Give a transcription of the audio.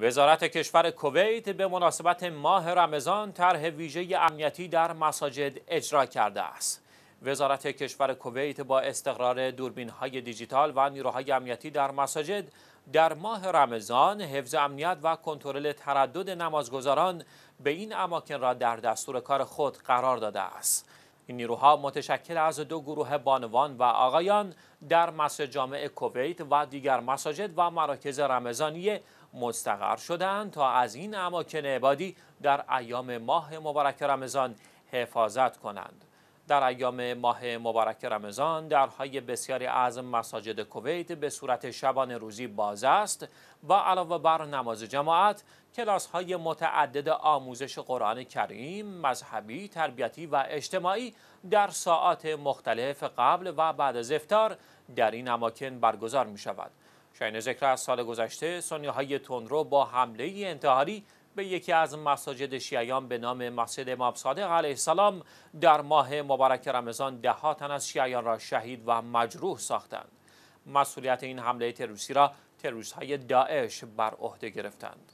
وزارت کشور کویت به مناسبت ماه رمضان طرح ویژه امنیتی در مساجد اجرا کرده است. وزارت کشور کویت با استقرار دوربین های دیجیتال و نیروهای امنیتی در مساجد در ماه رمضان حفظ امنیت و کنترل تردد نمازگذاران به این اماکن را در دستور کار خود قرار داده است. این نیروها متشکل از دو گروه بانوان و آقایان در مسجد جامع کویت و دیگر مساجد و مراکز رمضانی مستقر شدند تا از این اماکن عبادی در ایام ماه مبارک رمضان حفاظت کنند. در ایام ماه مبارک رمضان درهای بسیاری از مساجد کویت به صورت شبان روزی باز است و علاوه بر نماز جماعت کلاس های متعدد آموزش قرآن کریم، مذهبی، تربیتی و اجتماعی در ساعات مختلف قبل و بعد از افتار در این اماکن برگزار می شود. شاین ذکر از سال گذشته سنیه های تندرو با حمله انتحاری به یکی از مساجد شیعیان به نام مسجد امام صادق علیه السلام در ماه مبارک رمضان ده تن از شیعیان را شهید و مجروح ساختند مسئولیت این حمله تروریستی را تروریست های داعش بر عهده گرفتند